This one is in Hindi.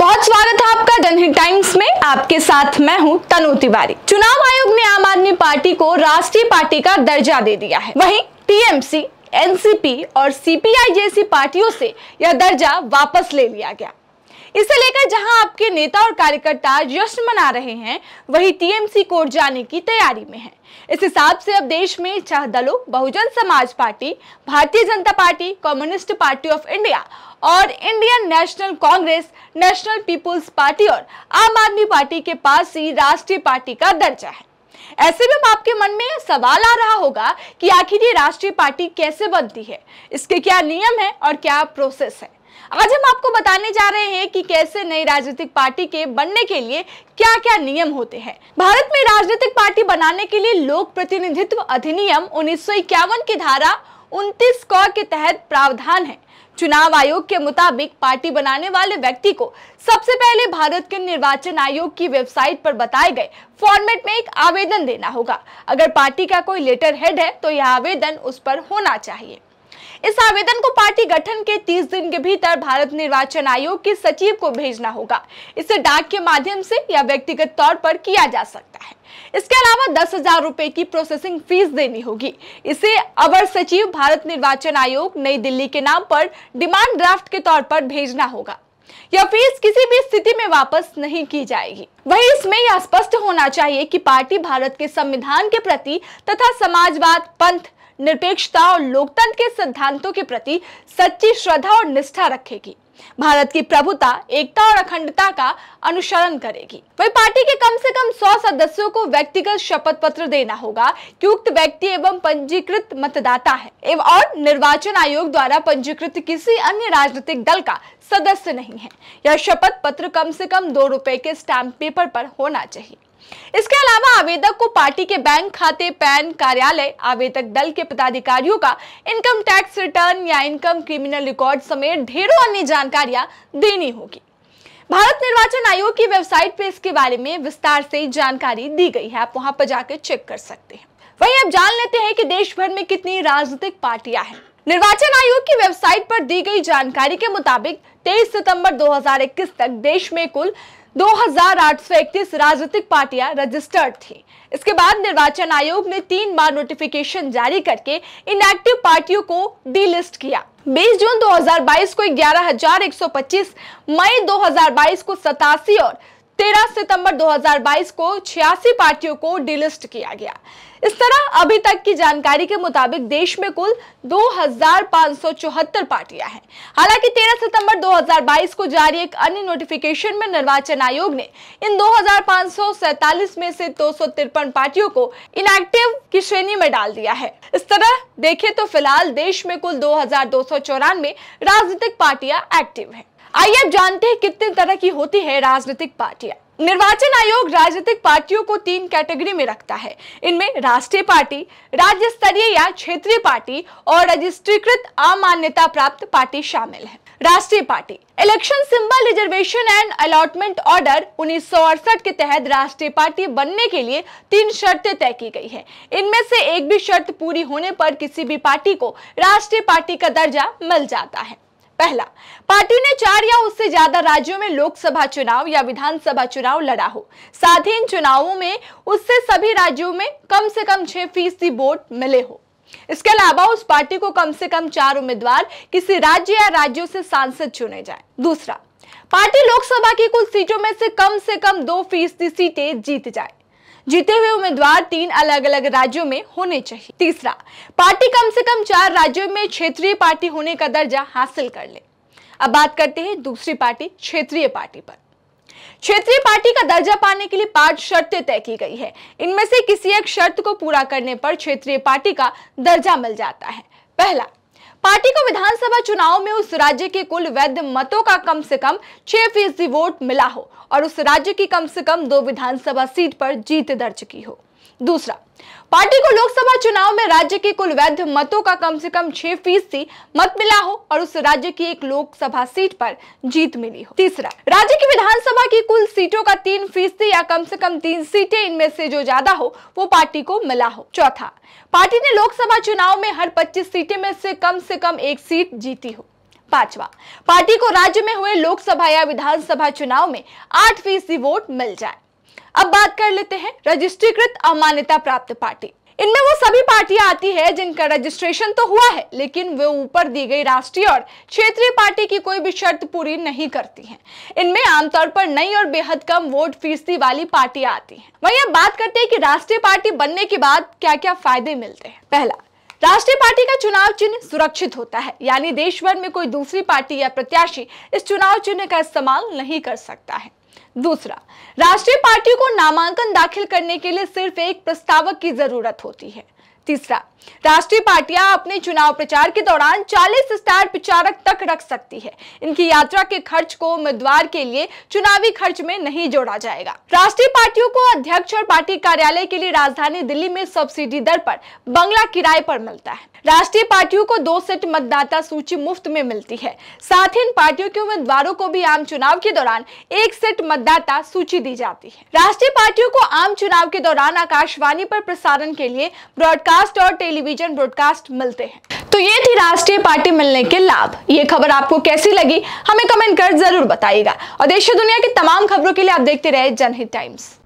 बहुत स्वागत है आपका जनहित टाइम्स में आपके साथ मैं हूं तनु तिवारी चुनाव आयोग ने आम आदमी पार्टी को राष्ट्रीय पार्टी का दर्जा दे दिया है वहीं टीएमसी एनसीपी और सीपीआई जैसी पार्टियों से यह दर्जा वापस ले लिया गया इसे लेकर जहां आपके नेता और कार्यकर्ता जश्न मना रहे हैं वही टीएमसी कोर्ट जाने की तैयारी में है इस हिसाब से अब देश में चाह दलों बहुजन समाज Party Bharatiya Janata Party Communist Party of India और Indian National Congress National People's Party और आम आदमी पार्टी के पास ही राष्ट्रीय पार्टी का दर्जा है ऐसे में आपके मन में सवाल आ रहा होगा कि आखिर ये राष्ट्रीय पार्टी कैसे बनती है इसके क्या नियम है और क्या प्रोसेस है आज हम आपको बताने जा रहे हैं कि कैसे नई राजनीतिक पार्टी के बनने के लिए क्या क्या नियम होते हैं भारत में राजनीतिक पार्टी बनाने के लिए लोक प्रतिनिधित्व अधिनियम उन्नीस की धारा उन्तीस क के तहत प्रावधान है चुनाव आयोग के मुताबिक पार्टी बनाने वाले व्यक्ति को सबसे पहले भारत के निर्वाचन आयोग की वेबसाइट पर बताए गए फॉर्मेट में एक आवेदन देना होगा अगर पार्टी का कोई लेटर हेड है तो यह आवेदन उस पर होना चाहिए इस आवेदन को पार्टी गठन के 30 दिन के भीतर भारत निर्वाचन आयोग के सचिव को भेजना होगा इसे डाक के माध्यम से या व्यक्तिगत तौर पर किया जा सकता है इसके अलावा दस हजार रूपए की प्रोसेसिंग फीस देनी होगी इसे अवर सचिव भारत निर्वाचन आयोग नई दिल्ली के नाम पर डिमांड ड्राफ्ट के तौर पर भेजना होगा यह फीस किसी भी स्थिति में वापस नहीं की जाएगी वहीं इसमें यह स्पष्ट होना चाहिए कि पार्टी भारत के संविधान के प्रति तथा समाजवाद पंथ निरपेक्षता और लोकतंत्र के सिद्धांतों के प्रति सच्ची श्रद्धा और निष्ठा रखेगी भारत की प्रभुता एकता और अखंडता का अनुसरण करेगी वही पार्टी के कम से कम 100 सदस्यों को व्यक्तिगत शपथ पत्र देना होगा कि उक्त व्यक्ति एवं पंजीकृत मतदाता है एवं और निर्वाचन आयोग द्वारा पंजीकृत किसी अन्य राजनीतिक दल का सदस्य नहीं है यह शपथ पत्र कम से कम दो रुपए के स्टैंप पेपर पर होना चाहिए इसके अलावा आवेदक को पार्टी के बैंक खाते पैन कार्यालय आवेदक दल के पदाधिकारियों का इनकम टैक्स रिटर्न या इनकम क्रिमिनल रिकॉर्ड समेत ढेरों अन्य जानकारियां देनी होगी भारत निर्वाचन आयोग की वेबसाइट पे इसके बारे में विस्तार से जानकारी दी गई है आप वहां पर जाकर चेक कर सकते हैं वहीं अब जान लेते हैं कि देश भर में कितनी राजनीतिक पार्टियां हैं निर्वाचन आयोग की वेबसाइट पर दी गई जानकारी के मुताबिक 23 सितंबर 2021 तक देश में कुल 2,831 राजनीतिक पार्टियां रजिस्टर्ड थी इसके बाद निर्वाचन आयोग ने तीन बार नोटिफिकेशन जारी करके इनएक्टिव पार्टियों को डीलिस्ट किया 20 जून 2022 को 11,125, मई 2022 को सतासी और 13 सितंबर 2022 को छियासी पार्टियों को डिलिस्ट किया गया इस तरह अभी तक की जानकारी के मुताबिक देश में कुल 2,574 पार्टियां हैं हालांकि 13 सितंबर 2022 को जारी एक अन्य नोटिफिकेशन में निर्वाचन आयोग ने इन 2,547 में से दो पार्टियों को इनएक्टिव की श्रेणी में डाल दिया है इस तरह देखें तो फिलहाल देश में कुल दो राजनीतिक पार्टियां एक्टिव हैं आइए अब जानते हैं कितने तरह की होती है राजनीतिक पार्टियां निर्वाचन आयोग राजनीतिक पार्टियों को तीन कैटेगरी में रखता है इनमें राष्ट्रीय पार्टी राज्य स्तरीय या क्षेत्रीय पार्टी और रजिस्ट्रीकृत अमान्यता प्राप्त पार्टी शामिल है राष्ट्रीय party election symbol reservation and allotment order उन्नीस के तहत राष्ट्रीय पार्टी बनने के लिए तीन शर्तें तय की गई है इनमें से एक भी शर्त पूरी होने पर किसी भी पार्टी को राष्ट्रीय पार्टी का दर्जा मिल जाता है पहला पार्टी ने चार या उससे ज्यादा राज्यों में लोकसभा चुनाव या विधानसभा चुनाव लड़ा हो साथ ही इन चुनावों में उससे सभी राज्यों में कम से कम छह फीसदी वोट मिले हो इसके अलावा उस पार्टी को कम से कम चार उम्मीदवार किसी राज्य या राज्यों से सांसद चुने जाए दूसरा पार्टी लोकसभा की कुल सीटों में से कम से कम दो फीसदी सीटें जीत जाए जीते हुए उम्मीदवार तीन अलग अलग राज्यों में होने चाहिए तीसरा पार्टी कम से कम चार राज्यों में क्षेत्रीय पार्टी होने का दर्जा हासिल कर ले अब बात करते हैं दूसरी पार्टी क्षेत्रीय पार्टी पर क्षेत्रीय पार्टी का दर्जा पाने के लिए पांच शर्तें तय की गई है इनमें से किसी एक शर्त को पूरा करने पर क्षेत्रीय पार्टी का दर्जा मिल जाता है पहला पार्टी को विधानसभा चुनाव में उस राज्य के कुल वैध मतों का कम से कम छह फीसदी वोट मिला हो और उस राज्य की कम से कम दो विधानसभा सीट पर जीत दर्ज की हो दूसरा पार्टी को लोकसभा चुनाव में राज्य के कुल वैध मतों का कम से कम छह फीसदी मत मिला हो और उस राज्य की एक लोकसभा सीट पर जीत मिली हो तीसरा राज्य की विधानसभा की कुल सीटों का तीन फीसदी या कम से कम तीन सीटें इनमें से जो ज्यादा हो वो पार्टी को मिला हो चौथा पार्टी ने लोकसभा चुनाव में हर पच्चीस सीटें में से कम से कम एक सीट जीती हो पांचवा पार्टी को राज्य में हुए लोकसभा या विधानसभा चुनाव में आठ फीसदी वोट मिल जाए अब बात कर लेते हैं रजिस्ट्रीकृत अमान्यता प्राप्त पार्टी इनमें वो सभी पार्टियां आती है जिनका रजिस्ट्रेशन तो हुआ है लेकिन वे ऊपर दी गई राष्ट्रीय और क्षेत्रीय पार्टी की कोई भी शर्त पूरी नहीं करती हैं। इनमें आमतौर पर नई और बेहद कम वोट फीसदी वाली पार्टियां आती हैं। वहीं अब बात करते हैं कि राष्ट्रीय पार्टी बनने के बाद क्या क्या फायदे मिलते हैं पहला राष्ट्रीय पार्टी का चुनाव चिन्ह सुरक्षित होता है यानी देश भर में कोई दूसरी पार्टी या प्रत्याशी इस चुनाव चिन्ह का इस्तेमाल नहीं कर सकता है दूसरा राष्ट्रीय पार्टियों को नामांकन दाखिल करने के लिए सिर्फ एक प्रस्तावक की जरूरत होती है तीसरा राष्ट्रीय पार्टियां अपने चुनाव प्रचार के दौरान 40 स्टार प्रचारक तक रख सकती है इनकी यात्रा के खर्च को उम्मीदवार के लिए चुनावी खर्च में नहीं जोड़ा जाएगा राष्ट्रीय पार्टियों को अध्यक्ष और पार्टी कार्यालय के लिए राजधानी दिल्ली में सब्सिडी दर पर बंगला किराए पर मिलता है राष्ट्रीय पार्टियों को दो सेट मतदाता सूची मुफ्त में मिलती है साथ ही इन पार्टियों के उम्मीदवारों को भी आम चुनाव के दौरान एक सेट मतदाता सूची दी जाती है राष्ट्रीय पार्टियों को आम चुनाव के दौरान आकाशवाणी आरोप प्रसारण के लिए ब्रॉडकास्ट पॉडकास्ट और टेलीविजन ब्रॉडकास्ट मिलते हैं तो ये थी राष्ट्रीय पार्टी मिलने के लाभ ये खबर आपको कैसी लगी हमें कमेंट कर जरूर बताइएगा और देश दुनिया की तमाम खबरों के लिए आप देखते रहे जनहित टाइम्स